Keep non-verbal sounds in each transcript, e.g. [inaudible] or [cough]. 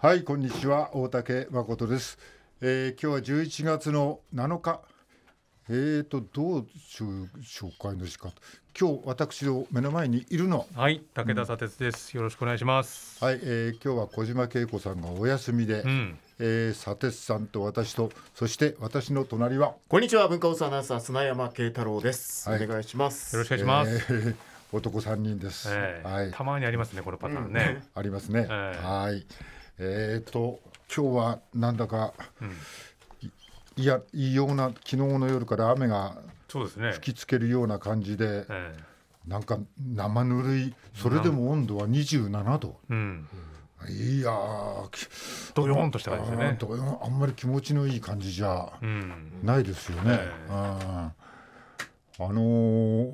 はいこんにちは大竹誠です、えー、今日は十一月の七日えーとどう紹介の時間今日私の目の前にいるのはい武田砂鉄です、うん、よろしくお願いしますはい、えー、今日は小島恵子さんがお休みで、うんえー、砂鉄さんと私とそして私の隣はこんにちは文化放送アナウンサー砂山慶太郎です、はい、お願いしますよろしくお願いします、えー、男三人です、えー、はいたまにありますねこのパターンね、うん、ありますね、えー、はい。えっ、ー、と今日はなんだか、いや異様な昨日の夜から雨が吹きつけるような感じで。えー、なんか生ぬるいそれでも温度は27度、うん、いやドヨンとした感じでねあんまり気持ちのいい感じじゃないですよね、うん、あのー、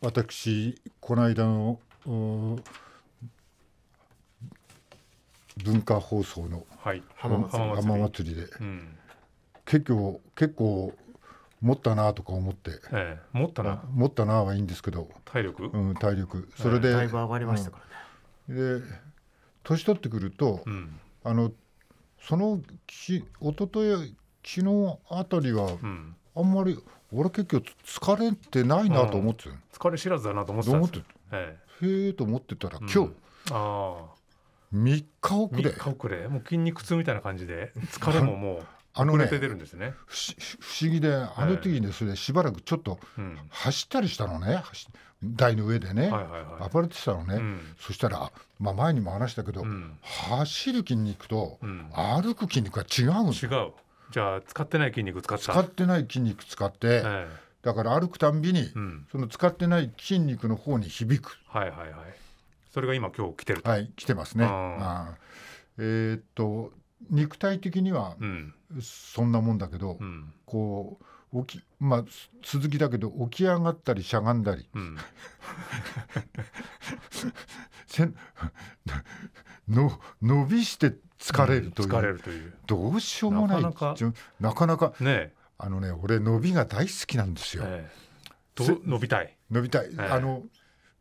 私この間の文化放送の浜祭りで、結構結構持ったなとか思って、ええ、持ったな持ったなはいいんですけど体力、うん、体力それで、ええ、だいぶ上がりましたからね、うん、で年取ってくると、うん、あのそのき一昨日昨日あたりは、うん、あんまり俺結局疲れてないなと思ってた、疲れ知らずだなと思ってたんです思って、ええ、へえと思ってたら今日、ああ3日遅れ3日遅れもう筋肉痛みたいな感じで疲れももうあのね、ね不思議であの時にそれ、ね、しばらくちょっと走ったりしたのね、うん、台の上でね、はいはい、暴れてたのね、うん、そしたら、まあ、前にも話したけど、うん、走る筋肉と歩く筋肉が違う違うじゃあ使ってない筋肉使った使ってない筋肉使って、はい、だから歩くたんびに、その使ってない筋肉の方に響く。はいはいはいそれが今今日来てるはい来てますねあえー、っと肉体的にはそんなもんだけど、うん、こう起きまあ続きだけど起き上がったりしゃがんだり、うん、[laughs] の伸びして疲れるという、うん、疲れるというどうしようもないなかなかなかねあのね俺伸びが大好きなんですよ。ええ、伸びたい伸びたい、え、あの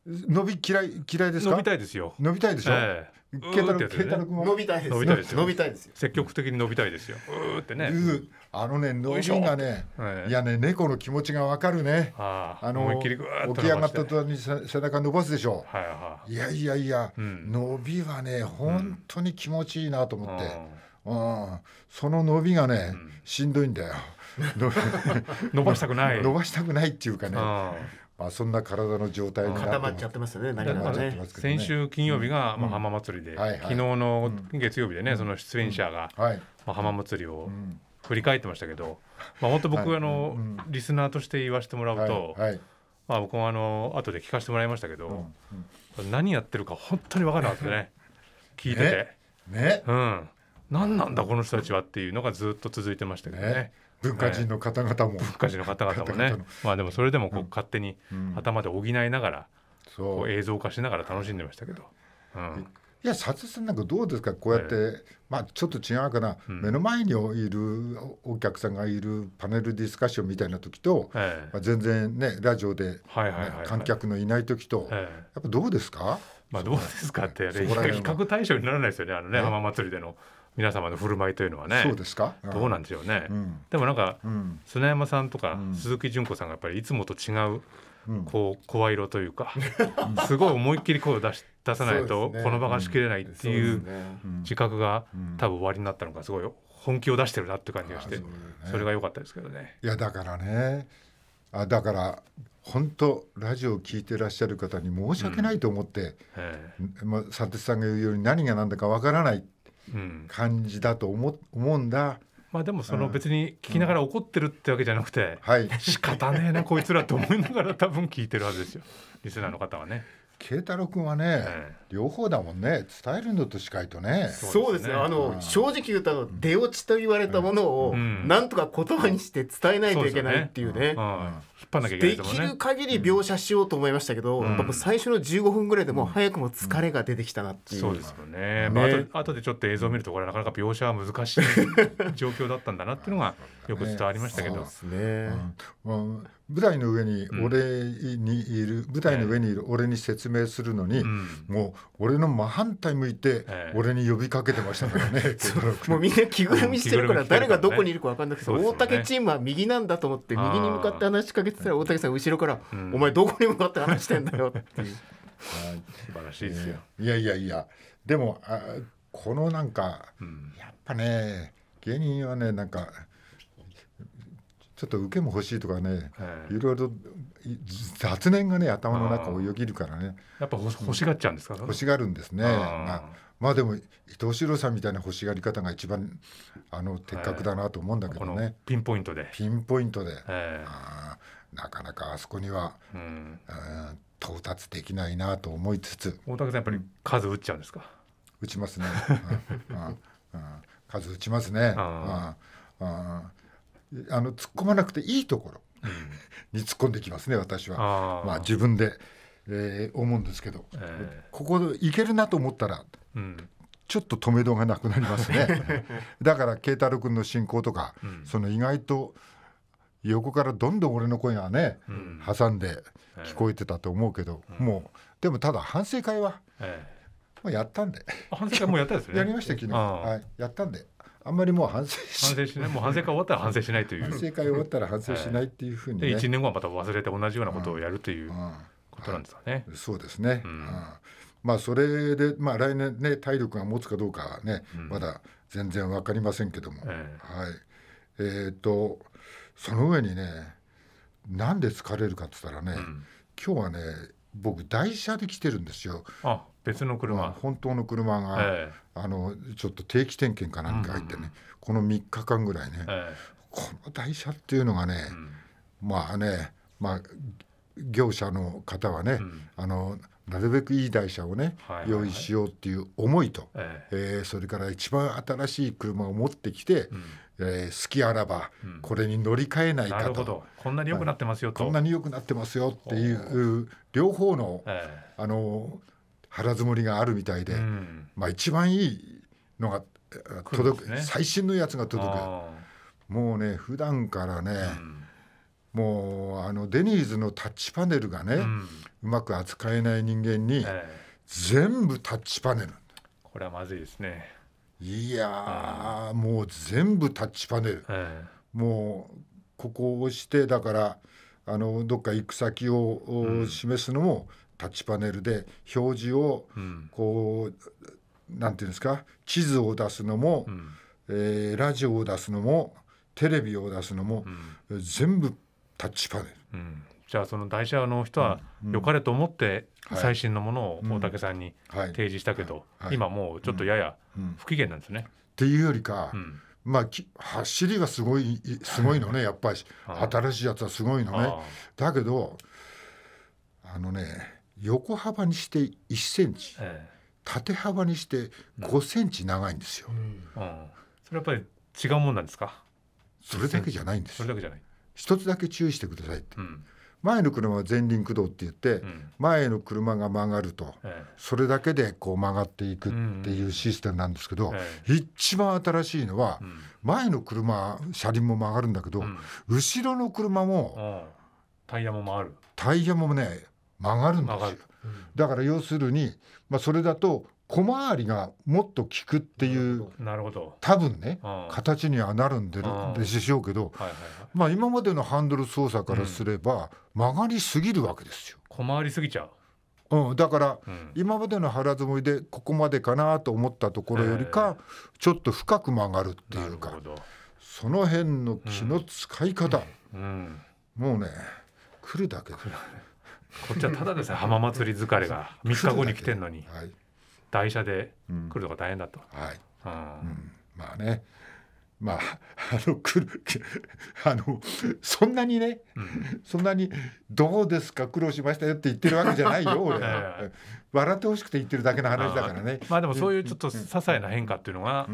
伸び嫌い嫌いです伸びたいですよ伸びたいでしょ、えー、ケータロ君は伸びたいです伸びたいです伸びたいです積極的に伸びたいですようってねあのね伸びがね、いやね猫の気持ちがわかるねあの起き上がった途端に背中伸ばすでしょ、はいいやいやいや、伸びはね本当に気持ちいいなと思って、うんその伸びがね、しんどいんだよ [laughs] [laughs] 伸ばしたくない伸ばしたくないっていうかねまあ、そんな体の状態固まっちゃってますね、何かね。先週金曜日が、まあ、浜祭りで、昨日の月曜日でね、その出演者が、まあ、浜祭りを振り返ってましたけど、まあ、本当僕、あのリスナーとして言わせてもらうと、まあ、僕もあの後で聞かせてもらいましたけど、何やってるか本当に分からなかったね、[laughs] 聞いてて。ね。うん。何なんだ、この人たちはっていうのがずっと続いてましたけどね文化人の方々も、文化人の方々もねまあでもそれでもこう勝手に頭で補いながら、こう映像化しながら楽しんでましたけど。うんいや撮影さんなんかどうですかこうやって、えまあちょっと違うかな、うん、目の前にいるお客さんがいるパネルディスカッションみたいな時と、え、まあ、全然ねラジオで、観客のいない時と、やっぱどうですかまあどうですかって、ね、比較対象にならないですよねあのね浜祭りでの皆様の振る舞いというのはねそうですか、どうなんでしょうね、うん、でもなんか、うん、砂山さんとか鈴木純子さんがやっぱりいつもと違う、こう声色というか、[laughs] すごい思いっきり声を出し出さないとこの場がしきれないっていう自覚が多分終わりになったのがすごい本気を出してるなって感じがしてそれが良かったですけどね。いやだからねあだから本当ラジオを聞いてらっしゃる方に申し訳ないと思って、うんまあ、佐哲さんが言うように何が何だかわからない感じだと思,、思うんだ。まあでもその別に聞きながら怒ってるってわけじゃなくて、うんはい、仕方ねえなこいつらと思いながら多分聞いてるはずですよリスナーの方はね。慶太郎君はね、両方だもんね伝えるのと司会とねそうですねあの、正直言うと出落ちと言われたものを、なんとか言葉にして伝えないといけないっていうねできる限り描写しようと思いましたけど、最初の15分ぐらいでも早くも疲れが出てきたなっていう、そうですよねまあ、とでちょっと映像を見るとこれなかなか描写は難しい状況だったんだなっていうのがよく伝わりましたけど。[laughs] ね、うん舞台の上に俺にいる、うん、舞台の上にいる俺に説明するのに、もう俺の真反対向いて俺に呼びかけてましたからね、[laughs] もうみんな着ぐるみしてるから誰がどこにいるか分かんなくて、ね、大竹チームは右なんだと思って右に向かって話しかけてたら大竹さん後ろから「うん、お前どこに向かって話してんだよ」っていう。はい、素晴らしいですよ、いやいやいやでもあこのなんか、うん、やっぱね芸人はねなんかちょっと受けも欲しいとかね、いろいろ雑念がね頭の中をよぎるからねやっぱ欲しがっちゃうんですか、欲しがるんですね、まあ、まあでも伊藤四郎さんみたいな欲しがり方が一番あの的確だなと思うんだけどね、ピンポイントでピンポイントで、あなかなかあそこには、うん、到達できないなと思いつつ大竹さんやっぱり数打っちゃうんですか打ちますね、数打ちますね、あああの突っ込まなくていいところに突っ込んできますね私はまあ、自分で、えー、思うんですけど、えー、ここいけるなと思ったら、うん、ちょっと止めどがなくなりますね [laughs] だから慶太郎君の進行とか、うん、その意外と横からどんどん俺の声がね、うん、挟んで聞こえてたと思うけど、えー、もうでもただ反省会は、えー、もうやったんで反省会もやったですね [laughs] やりました昨日、はい、やったんで。あんまりもう反省反省しないもう反省会終わったら反省しないという反省会終わったら反省しないっていうふうに、ね、1年後はまた忘れて同じようなことをやるということなんですかね。そうですね、うん、まあそれで、まあ、来年ね体力が持つかどうかはね、うん、まだ全然わかりませんけども、えー、はいえー、っとその上にねなんで疲れるかっつったらね、うん、今日はね僕台車で来てるんですよ。あ別の車、まあ、本当の車が、えー、あのちょっと定期点検かなんか入ってね、うんこの3日間ぐらいね、えー、この台車っていうのがね、うん、まあねまあ業者の方はね、うん、あのなるべくいい台車をね、はいはいはい、用意しようっていう思いと、えー、えー、それから一番新しい車を持ってきて、うん、えー、好きあらばこれに乗り換えないかと、こんなに良くなってますよとこんなに良くなってますよっていう両方の、えー、あの腹積もりがあるみたいで、うん、まあ一番いいのが届く、ね、最新のやつが届くもうね普段からね、うん、もうあのデニーズのタッチパネルがね、うん、まく扱えない人間に、全部タッチパネルこれはまずいですねいやもう全部タッチパネル、もうここを押してだからあのどっか行く先を示すのも、タッチパネルで表示をこう、うん、なんていうんですか地図を出すのも、うん、えー、ラジオを出すのもテレビを出すのも、うん、全部タッチパネル。うんじゃあその台車の人は良かれと思って最新のものを大竹さんに提示したけど今もうちょっとやや不機嫌なんですね。っていうよりか、まあ、走りがすごいすごいのねやっぱり [laughs] 新しいやつはすごいのね。だけどあのね横幅にして1センチ、ええ、縦幅にして5センチ長いんですよ、うんうん、それやっぱり違うもんなんですかそれだけじゃないんですそれだけじゃない一つだけ注意してくださいって、うん、前の車は前輪駆動って言って、前の車が曲がると、それだけでこう曲がっていくっていうシステムなんですけど、一番新しいのは、前の車車輪も曲がるんだけど、後ろの車も、タイヤも回るタイヤもね曲がるんですよ、うん、だから要するに、まあ、それだと小回りがもっと効くっていうなるほど多分ね、うん、形にはなるんでるでしょうけど、はいはいはい、まあ、今までのハンドル操作からすれば、曲がりすぎるわけですよ。小回りすぎちゃううん、だから、今までの腹積もりでここまでかなと思ったところよりか、ちょっと深く曲がるっていうかその辺の気の使い方、うんもうね来るだけ来るだけ。こっちはただですね浜祭り疲れが3日後に来てんのに、台車で来るのが大変だと、はい、うん、まあねまああのくるあのそんなにね、うん、そんなに「どうですか苦労しましたよ」って言ってるわけじゃないよ [laughs] 俺は、笑ってほしくて言ってるだけの話だからねまあでもそういうちょっと些細な変化っていうのが、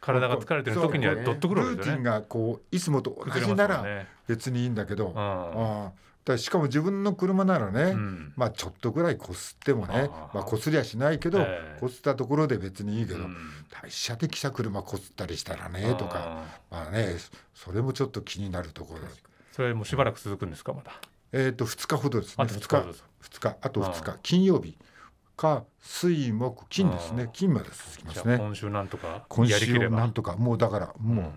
体が疲れてる時にはどっとくるわけすよね。ルーティがこういつもと同じなら別にいいんだけど、ねうん、ああだしかも自分の車ならね、うん、まあちょっとぐらいこすってもねまあこすりゃしないけどこすったところで別にいいけど、うん、台車で来た車こすったりしたらねとかまあねそれもちょっと気になるところそれもしばらく続くんですかまだえっ、と2日ほどですね2日二日あと2日金曜日か水木金ですね金まで続きますね今週なんとか今週なんとかもうだからもう、うん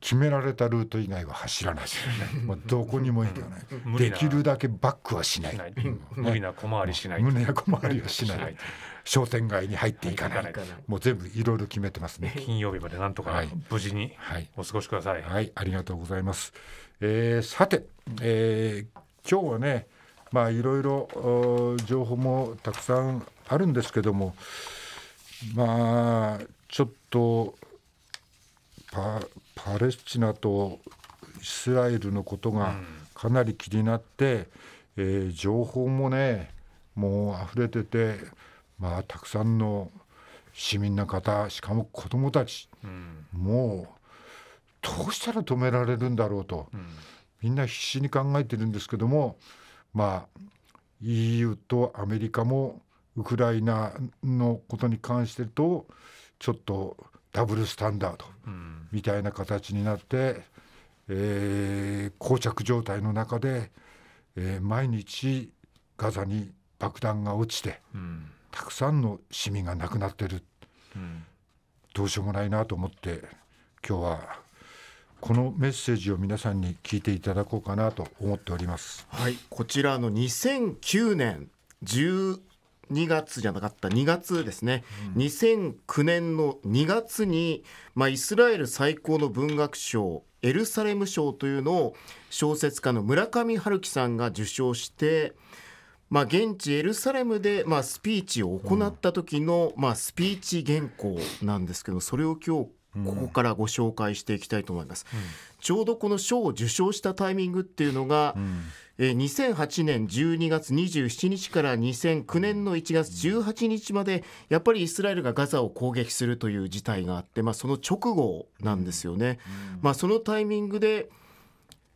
決められたルート以外は走らないです [laughs] まあどこにも行かない。できるだけバックはしない。無理な小回りしない。無理小回りはしない。商店街に入っていかない。もう全部いろいろ決めてますね。金曜日までなんとか無事にお過ごしください。はい、ありがとうございます。えー、さて、えー、今日はね、まあいろいろ情報もたくさんあるんですけども、まあちょっと。パーパレスチナとイスラエルのことがかなり気になって、うん、えー、情報もねもう溢れてて、まあ、たくさんの市民の方しかも子どもたち、うん、もうどうしたら止められるんだろうと、うん、みんな必死に考えてるんですけどもまあ EU とアメリカもウクライナのことに関してるとちょっとダブルスタンダードみたいな形になって、えー、膠着状態の中で、えー、毎日ガザに爆弾が落ちて、うん、たくさんの市民が亡くなってる、うん、どうしようもないなと思って今日はこのメッセージを皆さんに聞いていただこうかなと思っております。はい、こちらの2009年10 2月じゃなかった2月ですね、うん、2009年の2月に、まあ、イスラエル最高の文学賞エルサレム賞というのを小説家の村上春樹さんが受賞して、まあ、現地エルサレムで、まあ、スピーチを行った時の、うん、まあ、スピーチ原稿なんですけどそれを今日ここからご紹介していきたいと思います。ちょうどこの賞を受賞したタイミングっていうのが、うん、え2008年12月27日から2009年の1月18日までやっぱりイスラエルがガザを攻撃するという事態があって、まあ、その直後なんですよね。うん、まあ、そのタイミングで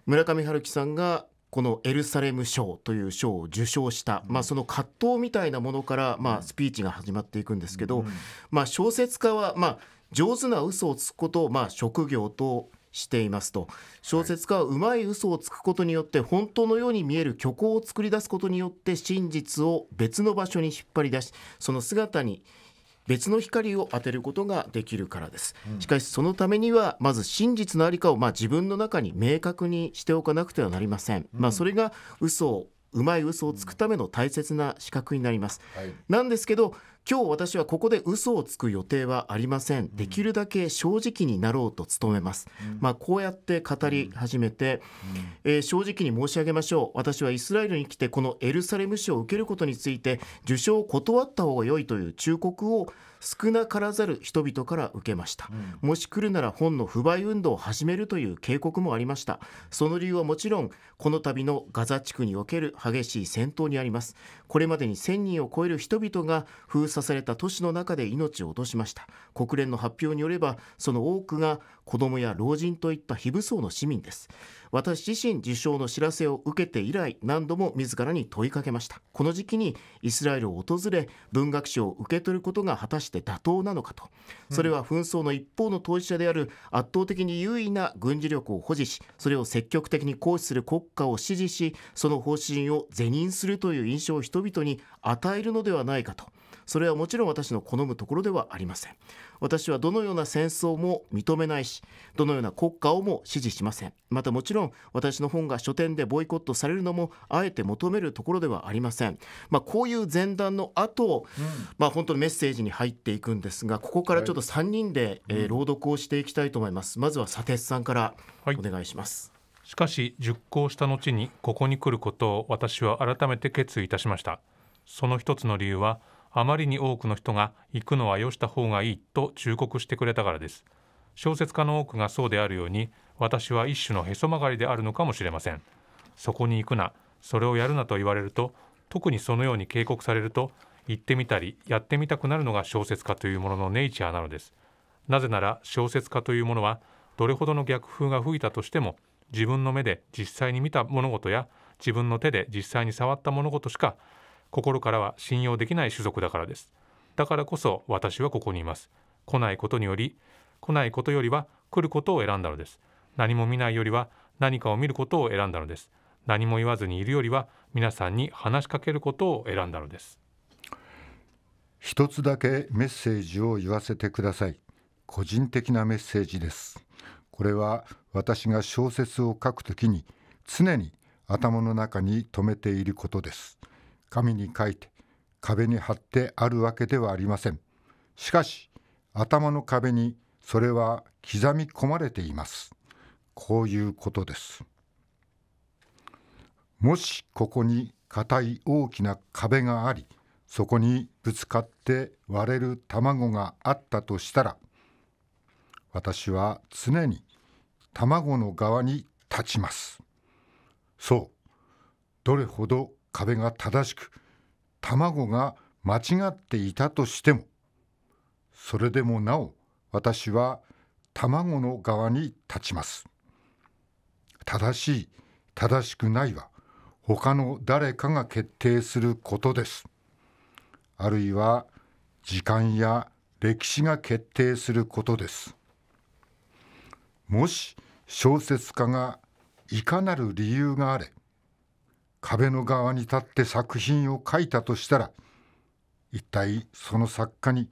村上春樹さんがこのエルサレム賞という賞を受賞した、まあ、その葛藤みたいなものから、まあ、スピーチが始まっていくんですけど、まあ、小説家は、まあ、上手な嘘をつくことを、まあ、職業としていますと小説家はうまい嘘をつくことによって本当のように見える虚構を作り出すことによって真実を別の場所に引っ張り出しその姿に別の光を当てることができるからですしかしそのためにはまず真実の在りかをまあ自分の中に明確にしておかなくてはなりません、まあ、それが嘘をうまい嘘をつくための大切な資格になります、はい、なんですけど今日私はここで嘘をつく予定はありませんできるだけ正直になろうと努めます、うん、まあ、こうやって語り始めて、うんえー、正直に申し上げましょう私はイスラエルに来てこのエルサレム市を受けることについて受賞を断った方が良いという忠告を少なからざる人々から受けました、うん、もし来るなら本の不買運動を始めるという警告もありましたその理由はもちろんこの度のガザ地区における激しい戦闘にありますこれまでに1000人を超える人々が封鎖された都市の中で命を落としました国連の発表によればその多くが子どもや老人といった非武装の市民です私自身受賞の知らせを受けて以来何度も自らに問いかけましたこの時期にイスラエルを訪れ文学賞を受け取ることが果たして妥当なのかとそれは紛争の一方の当事者である圧倒的に優位な軍事力を保持しそれを積極的に行使する国家を支持しその方針を是認するという印象を一人々に与えるのではないかとそれはもちろん私の好むところではありません私はどのような戦争も認めないしどのような国家をも支持しませんまたもちろん私の本が書店でボイコットされるのもあえて求めるところではありません、まあ、こういう前段の後、うんまあ本当にメッセージに入っていくんですがここからちょっと3人で、えー、朗読をしていきたいと思いますまずは砂鉄さんからお願いします、はいしかし熟考した後にここに来ることを私は改めて決意いたしましたその一つの理由はあまりに多くの人が行くのはよした方がいいと忠告してくれたからです小説家の多くがそうであるように私は一種のへそ曲がりであるのかもしれませんそこに行くなそれをやるなと言われると特にそのように警告されると行ってみたりやってみたくなるのが小説家というもののネイチャーなのですなぜなら小説家というものはどれほどの逆風が吹いたとしても自分の目で実際に見た物事や自分の手で実際に触った物事しか心からは信用できない種族だからですだからこそ私はここにいます来ないことにより来ないことよりは来ることを選んだのです何も見ないよりは何かを見ることを選んだのです何も言わずにいるよりは皆さんに話しかけることを選んだのです一つだけメッセージを言わせてください個人的なメッセージですこれは私が小説を書くときに常に頭の中に留めていることです。紙に書いて壁に貼ってあるわけではありません。しかし頭の壁にそれは刻み込まれています。こういうことです。もしここに硬い大きな壁がありそこにぶつかって割れる卵があったとしたら私は常に卵の側に立ちますそうどれほど壁が正しく卵が間違っていたとしてもそれでもなお私は卵の側に立ちます正しい正しくないは他の誰かが決定することですあるいは時間や歴史が決定することですもし小説家がいかなる理由があれ壁の側に立って作品を書いたとしたら一体その作家に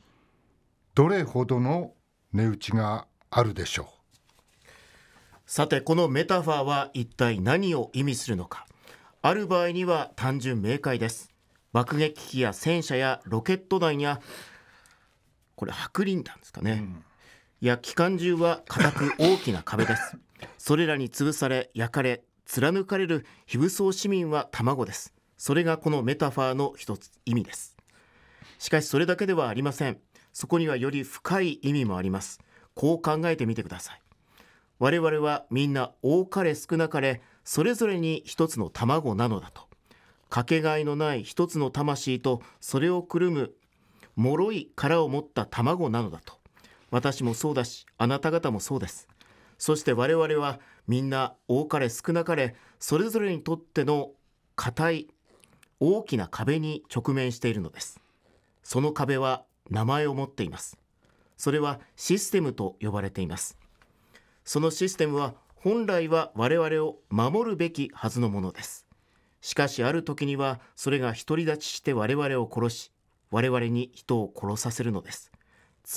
どれほどの値打ちがあるでしょうさてこのメタファーは一体何を意味するのかある場合には単純明快です爆撃機や戦車やロケット弾やこれ白リン弾ですかね、うんや機関銃は固く大きな壁ですそれらに潰され焼かれ貫かれる非武装市民は卵ですそれがこのメタファーの一つ意味ですしかしそれだけではありませんそこにはより深い意味もありますこう考えてみてください我々はみんな多かれ少なかれそれぞれに一つの卵なのだとかけがえのない一つの魂とそれをくるむ脆い殻を持った卵なのだと私もそうだしあなた方もそうですそして我々はみんな多かれ少なかれそれぞれにとっての固い大きな壁に直面しているのですその壁は名前を持っていますそれはシステムと呼ばれていますそのシステムは本来は我々を守るべきはずのものですしかしある時にはそれが独り立ちして我々を殺し我々に人を殺させるのです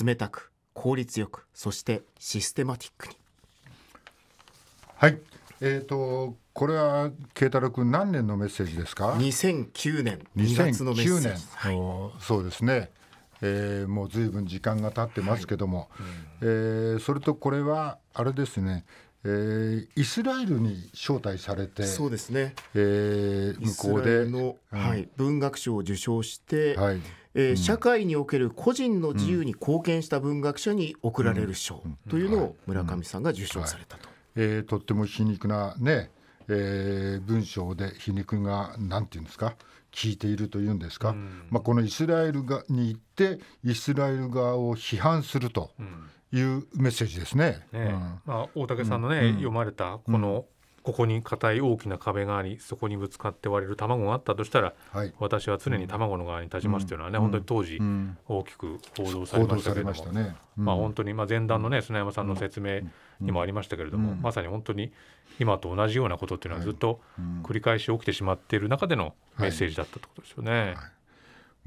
冷たく効率よくそしてシステマティックに。はいえーと、これは慶太郎君何年のメッセージですか2009年2月のメッセージ、はい、そうですね、えー、もうずいぶん時間が経ってますけども、はいえー、それとこれはあれですねえー、イスラエルに招待されてそうですね、えー、向こうでの、うん、はい、文学賞を受賞して、はいえー、社会における個人の自由に貢献した文学者に贈られる賞というのを村上さんが受賞されたと。えー、とっても皮肉なね、えー、文章で皮肉がなんていうんですか聞いているというんですか、うん、まあ、このイスラエルがに行ってイスラエル側を批判するというメッセージですね。ねうん、まあ、大竹さんのね、うん、読まれたこのここに硬い大きな壁がありそこにぶつかって割れる卵があったとしたら、はい、私は常に卵の側に立ちますというのはね、うん、本当に当時大きく報道されましたけれども、ねうん、まあ、本当に、まあ、前段の、ね、砂山さんの説明にもありましたけれども、うん、まさに本当に今と同じようなことというのはずっと繰り返し起きてしまっている中でのメッセージだったということですよね。はいは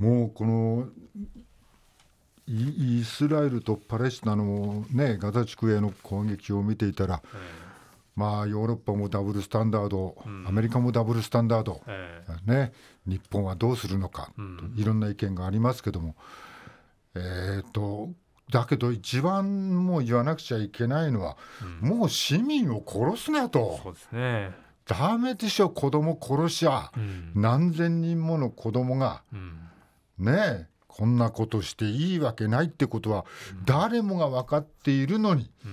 い、もうこのイスラエルとパレスチナの、ね、ガザ地区への攻撃を見ていたら、うんまあ、ヨーロッパもダブルスタンダード、うん、アメリカもダブルスタンダード、えー、ね、日本はどうするのか、うん、いろんな意見がありますけども、えーと、だけど一番もう言わなくちゃいけないのは、うん、もう市民を殺すなと。そうですねダメでしょ子供殺しゃ、何千人もの子供が、ねえこんなことしていいわけないってことは誰もが分かっているのに、う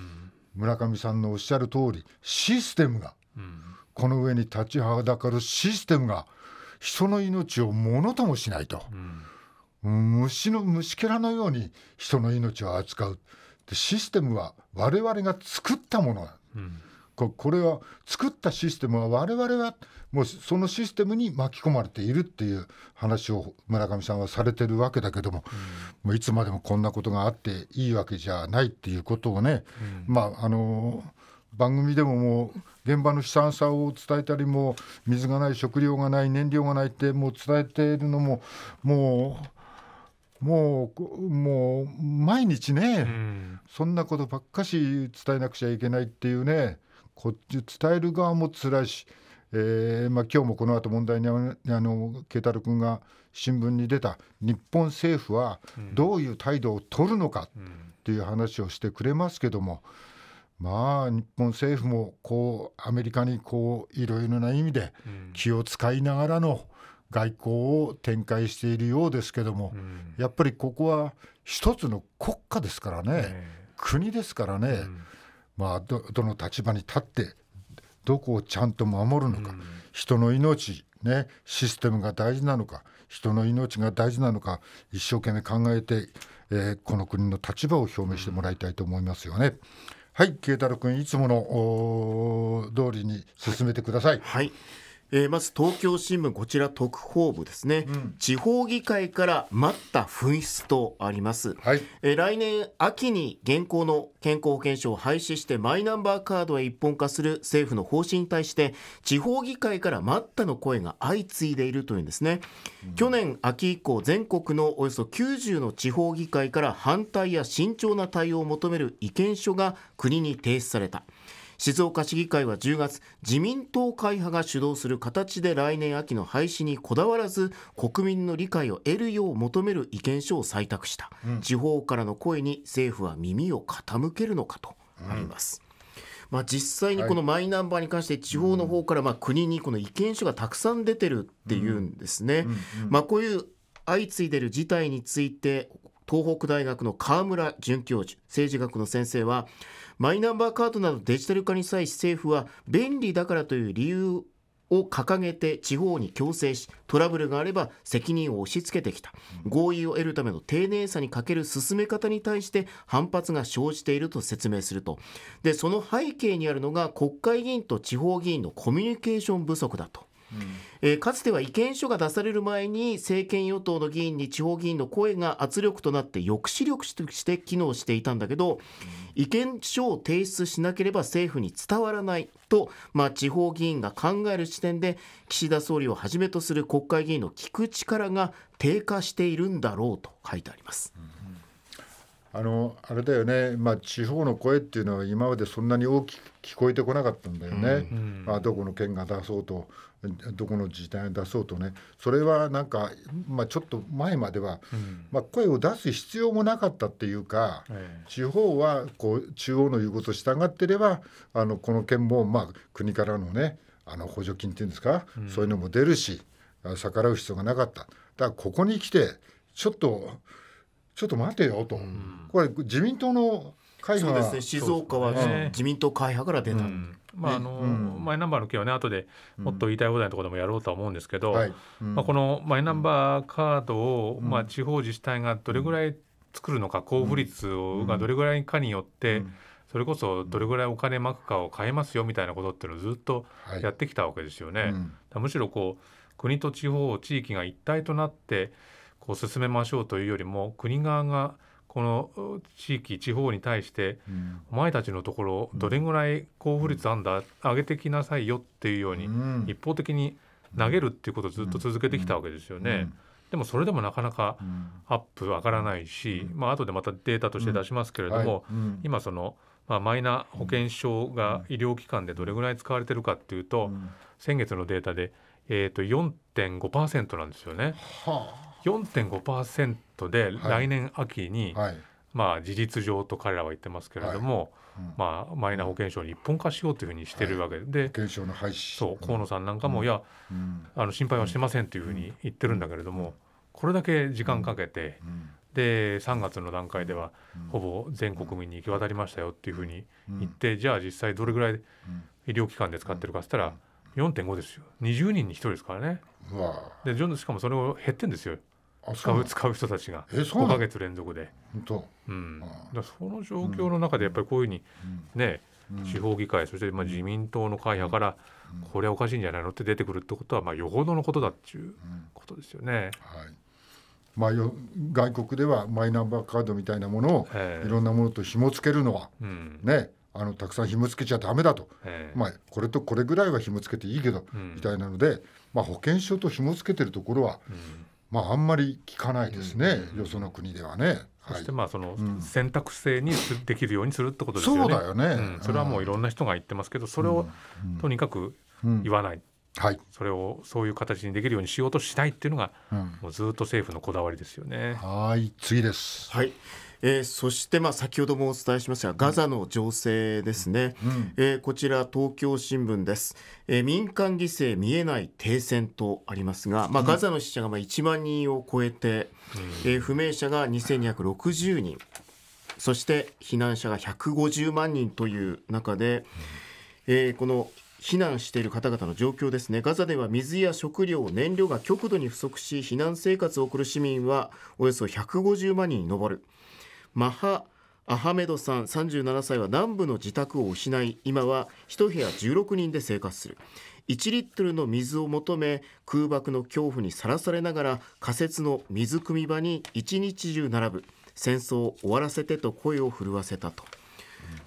村上さんのおっしゃる通りシステムが、うん、この上に立ちはだかるシステムが人の命をものともしないと、うん、虫の虫けらのように人の命を扱うシステムは我々が作ったもの、うん、これは作ったシステムは我々はもうそのシステムに巻き込まれているっていう話を村上さんはされてるわけだけども,、もういつまでもこんなことがあっていいわけじゃないっていうことをね、まああの番組でももう現場の悲惨さを伝えたりも水がない食料がない燃料がないってもう伝えているのももう。もうもう毎日ね、そんなことばっかし伝えなくちゃいけないっていうねこっち伝える側も辛いし、えーまあ、今日もこの後問題にあの慶太郎君が新聞に出た日本政府はどういう態度を取るのかっていう話をしてくれますけども、まあ日本政府もこうアメリカにこういろいろな意味で気を使いながらの外交を展開しているようですけども、やっぱりここは一つの国家ですからね、国ですからね。まあど、どの立場に立ってどこをちゃんと守るのか、うん、人の命、ね、システムが大事なのか人の命が大事なのか一生懸命考えて、えー、この国の立場を表明してもらいたいと思いますよね。うん、はい、慶太郎君いつもの通りに進めてください。はい、はいえー、まず東京新聞こちら特報部ですね、うん、地方議会から待った紛失とあります、はい、えー、来年秋に現行の健康保険証を廃止してマイナンバーカードへ一本化する政府の方針に対して地方議会から待ったの声が相次いでいるというんですね、うん、去年秋以降全国のおよそ90の地方議会から反対や慎重な対応を求める意見書が国に提出された。静岡市議会は10月自民党会派が主導する形で来年秋の廃止にこだわらず国民の理解を得るよう求める意見書を採択した、うん、地方からの声に政府は耳を傾けるのかとあります。うんまあ、実際にこのマイナンバーに関して地方の方からまあ国にこの意見書がたくさん出てるっていうんですね。まあ、こういう相次いでる事態について東北大学の河村准教授政治学の先生はマイナンバーカードなどデジタル化に際し政府は便利だからという理由を掲げて地方に強制しトラブルがあれば責任を押し付けてきた合意を得るための丁寧さに欠ける進め方に対して反発が生じていると説明するとでその背景にあるのが国会議員と地方議員のコミュニケーション不足だと。えー、かつては意見書が出される前に政権与党の議員に地方議員の声が圧力となって抑止力として機能していたんだけど意見書を提出しなければ政府に伝わらないと、まあ、地方議員が考える視点で岸田総理をはじめとする国会議員の聞く力が低下しているんだろうと書いてあります。うんあのあれだよね、まあ、地方の声っていうのは今までそんなに大きく聞こえてこなかったんだよね、うんうん、まあ、どこの県が出そうとどこの自治体が出そうとねそれはなんか、まあ、ちょっと前までは、うん、まあ、声を出す必要もなかったっていうか、ええ、地方はこう中央の言うことを従ってればあのこの県も、まあ、国からのねあの補助金っていうんですか、そういうのも出るし逆らう必要がなかった。だからここに来てちょっとちょっと待てよと、これ自民党の会派ですね静岡は、ね、自民党会派から出た、うん、まああの、うん、マイナンバーの件はね後でもっと言いたい放題のところでもやろうとは思うんですけど、うんはい、まあ、このマイナンバーカードを、まあ、地方自治体がどれぐらい作るのか交付率がどれぐらいかによって、それこそどれぐらいお金まくかを変えますよみたいなことっていうのをずっとやってきたわけですよね。はい、むしろこう国と地方地域が一体となってこう進めましょうというよりも国側がこの地域地方に対して、お前たちのところどれぐらい交付率あんだ、上げてきなさいよっていうように、一方的に投げるっていうことをずっと続けてきたわけですよね。でもそれでもなかなかアップ上がらないし、まあ後でまたデータとして出しますけれども、今その、まあ、マイナ保険証が医療機関でどれぐらい使われてるかっていうと、先月のデータで、えー、と4.5%なんですよね。はあ4.5%で来年秋に、はい、まあ、事実上と彼らは言ってますけれども、はいうん、まあ、マイナ保険証に一本化しようというふうにしてるわけで、はい、保険証の廃止そう河野さんなんかも、うん、いや、うん、あの心配はしてませんというふうに言ってるんだけれども、これだけ時間かけて、で3月の段階ではほぼ全国民に行き渡りましたよっていうふうに言って、じゃあ実際どれぐらい医療機関で使ってるかっつったら4.5ですよ20人に1人ですからね。でしかもそれを減ってんですよ使う使う人たちが5か月連続で、うん、だその状況の中でやっぱりこういうふうにね、地方議会そしてまあ自民党の会派からこれはおかしいんじゃないのって出てくるってことはまあよほどのことだっていうことですよね。はいまあ、よ外国ではマイナンバーカードみたいなものをいろんなものと紐付けるのは、うん、ねあのたくさん紐付けちゃだめだと、まあ、これとこれぐらいは紐付けていいけど、うん、みたいなので、まあ、保険証と紐付けてるところは、うんまあ、あんまり聞かないですね、よその国ではね。そしてまあその選択制にできるようにするってことですよね。そうだよね、それはもういろんな人が言ってますけどそれをとにかく言わない、はい、それをそういう形にできるようにしようとしないっていうのが、もうずっと政府のこだわりですよね。はい次です、はいえー、そして、まあ、先ほどもお伝えしましたがガザの情勢ですね、えー、こちら東京新聞です、えー、民間犠牲見えない停戦とありますが、まあ、ガザの死者がまあ1万人を超えて、不明者が2260人そして避難者が150万人という中で、えこの避難している方々の状況ですねガザでは水や食料燃料が極度に不足し避難生活を送る市民はおよそ150万人に上るマハ・アハメドさん37歳は南部の自宅を失い今は1部屋16人で生活する1リットルの水を求め空爆の恐怖にさらされながら仮設の水汲み場に一日中並ぶ戦争を終わらせてと声を震わせたと。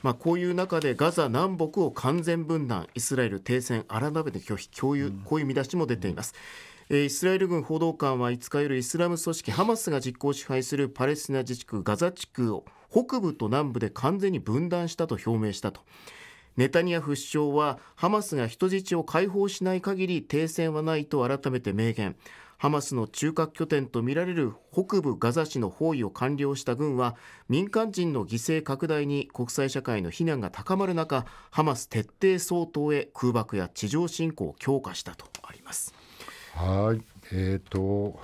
まあ、こういう中でガザ南北を完全分断イスラエル停戦改めて拒否共有こういう見出しも出ています。イスラエル軍報道官は5日夜イスラム組織ハマスが実効支配するパレスチナ自治区ガザ地区を北部と南部で完全に分断したと表明したとネタニヤフ首相はハマスが人質を解放しない限り停戦はないと改めて明言ハマスの中核拠点とみられる北部ガザ市の包囲を完了した軍は民間人の犠牲拡大に国際社会の非難が高まる中ハマス徹底掃討へ空爆や地上侵攻を強化したとあります。はいえーと、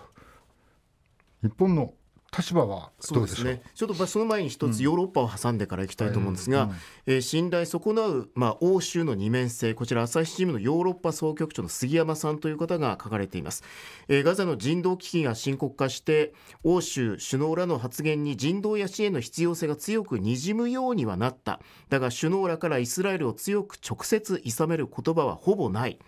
日本の立場はそうですねちょっとその前に一つヨーロッパを挟んでからいきたいと思うんですが、うん、えー、信頼損なう、まあ、欧州の二面性こちら朝日新聞のヨーロッパ総局長の杉山さんという方が書かれています、えー、ガザの人道危機が深刻化して欧州首脳らの発言に人道や支援の必要性が強くにじむようにはなっただが首脳らからイスラエルを強く直接いさめる言葉はほぼない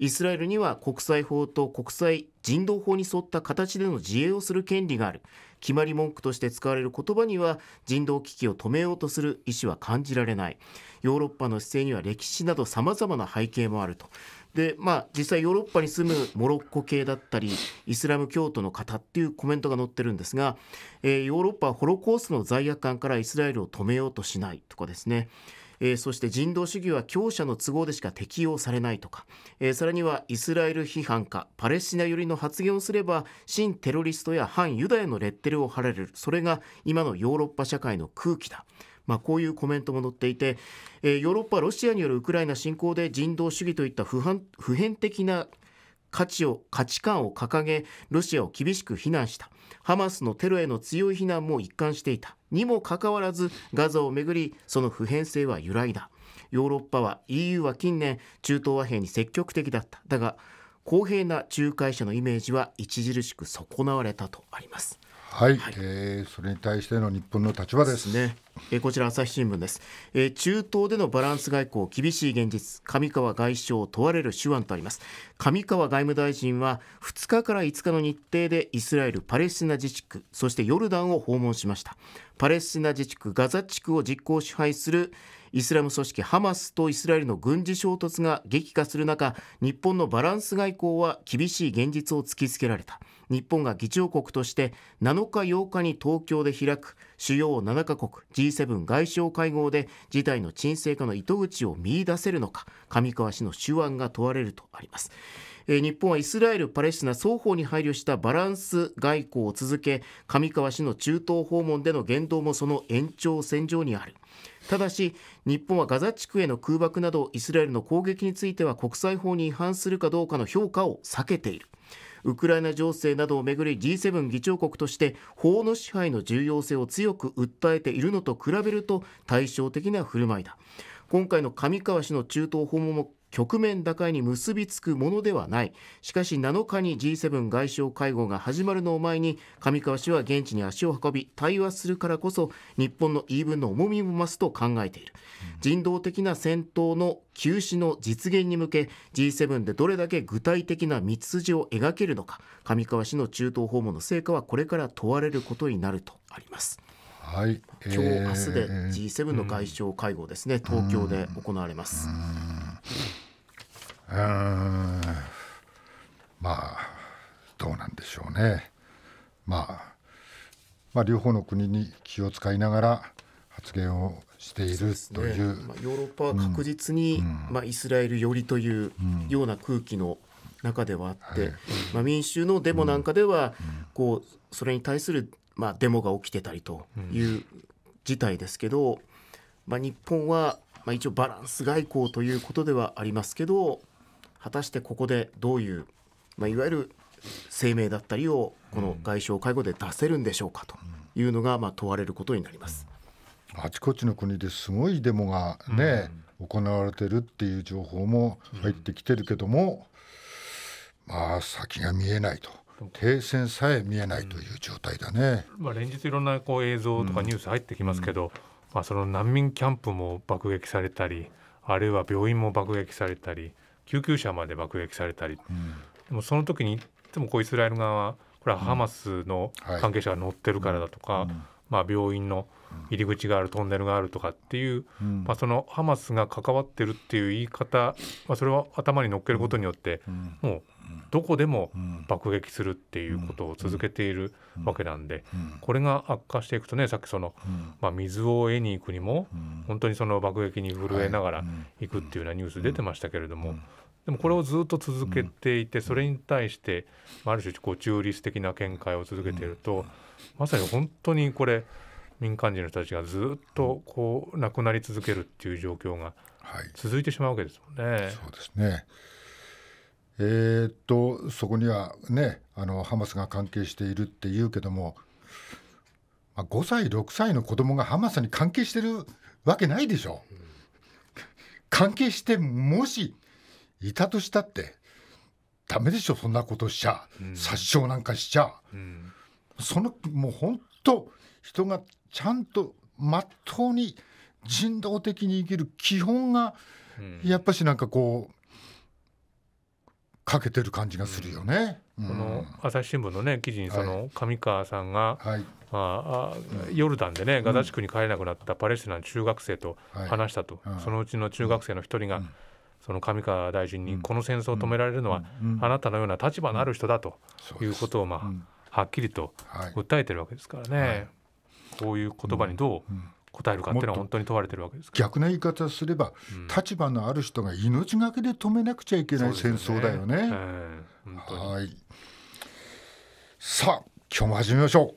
イスラエルには国際法と国際人道法に沿った形での自衛をする権利がある決まり文句として使われる言葉には人道危機を止めようとする意思は感じられないヨーロッパの姿勢には歴史などさまざまな背景もあるとでまあ実際ヨーロッパに住むモロッコ系だったりイスラム教徒の方っていうコメントが載ってるんですが、えー、ヨーロッパはホロコーストの罪悪感からイスラエルを止めようとしないとかですねえー、そして人道主義は強者の都合でしか適用されないとか、えー、さらにはイスラエル批判かパレスチナ寄りの発言をすれば新テロリストや反ユダヤのレッテルを貼られるそれが今のヨーロッパ社会の空気だ。まあ、こういうコメントも載っていて、えー、ヨーロッパはロシアによるウクライナ侵攻で人道主義といった普遍的な価値を価値観を掲げロシアを厳しく非難したハマスのテロへの強い非難も一貫していたにもかかわらずガザをめぐりその普遍性は揺らいだヨーロッパは EU は近年中東和平に積極的だっただが公平な仲介者のイメージは著しく損なわれたとありますはい、はい、えー、それに対しての日本の立場ですね、えー、こちら朝日新聞です、えー、中東でのバランス外交厳しい現実上川外相問われる手腕とあります上川外務大臣は2日から5日の日程でイスラエルパレスチナ自治区そしてヨルダンを訪問しましたパレスチナ自治区ガザ地区を実行支配するイスラム組織ハマスとイスラエルの軍事衝突が激化する中日本のバランス外交は厳しい現実を突きつけられた日本が議長国として7日8日に東京で開く主要7カ国 G7 外相会合で事態の沈静化の糸口を見出せるのか上川氏の手腕が問われるとあります日本はイスラエル、パレスチナ双方に配慮したバランス外交を続け上川氏の中東訪問での言動もその延長線上にある。ただし日本はガザ地区への空爆などイスラエルの攻撃については国際法に違反するかどうかの評価を避けているウクライナ情勢などをめぐり G7 議長国として法の支配の重要性を強く訴えているのと比べると対照的な振る舞いだ今回の上川氏の中東訪問も局面打開に結びつくものではないしかし7日に G7 外相会合が始まるのを前に上川氏は現地に足を運び対話するからこそ日本の言い分の重みも増すと考えている人道的な戦闘の休止の実現に向け G7 でどれだけ具体的な道筋を描けるのか上川氏の中東訪問の成果はこれから問われることになるとあります。はい、えー、今日明日で G7 の外相会合ですね、東京で行われます。うんまあどうなんでしょうね。まあ、まあ、両方の国に気を使いながら発言をしているという、ね、まあ、ヨーロッパは確実に、うん、まあ、イスラエル寄りというような空気の中ではあって、うんはい、まあ、民衆のデモなんかでは、うん、こうそれに対する、まあ、デモが起きてたりという事態ですけど、まあ、日本はまあ、一応バランス外交ということではありますけど果たしてここでどういう、まあ、いわゆる声明だったりをこの外相会合で出せるんでしょうかというのがまあ問われることになります。あちこちの国ですごいデモがね、うん、行われてるっていう情報も入ってきてるけども、うん、まあ先が見えないと。停戦さえ見えないという状態だね、うん、まあ、連日いろんなこう映像とかニュース入ってきますけど、まあ、その難民キャンプも爆撃されたりあるいは病院も爆撃されたり救急車まで爆撃されたり、うん、でもその時にいつもこうイスラエル側はこれはハマスの関係者が乗ってるからだとか、うんはい、まあ、病院の入り口があるトンネルがあるとかっていう、うん、まあ、そのハマスが関わってるっていう言い方、まあ、それは頭に乗っけることによって、もうどこでも爆撃するっていうことを続けているわけなんで、これが悪化していくとねさっきその、まあ、水を得に行くにも本当にその爆撃に震えながら行くっていうようなニュース出てましたけれども。でもこれをずっと続けていてそれに対してある種こう中立的な見解を続けているとまさに本当にこれ民間人の人たちがずっとこう亡くなり続けるっていう状況が続いてしまうわけですもんね。そうですねえー、っとそこにはねあのハマスが関係しているっていうけども、まあ、5歳6歳の子供がハマスに関係してるわけないでしょ。うん、関係してもしいたとしたってダメでしょそんなことしちゃ、うん、殺傷なんかしちゃ、うん、そのもう本当人がちゃんとまっとうに人道的に生きる基本がやっぱしなんかこうかけてる感じがするよね。この朝日新聞の、ね、記事にその上川さんが、はいあ、ヨルダンで、ね、ガザ地区に帰れなくなったパレスチナの中学生と話したと、そのうちの中学生の一人が、その上川大臣に、この戦争を止められるのは、あなたのような立場のある人だということを、まあはっきりと訴えてるわけですからね、こういう言葉にどう答えるかっていうのは本当に問われてるわけです逆な言い方すれば、うん、立場のある人が命がけで止めなくちゃいけない戦争だよね。ねえー、はいさあ今日も始めましょう。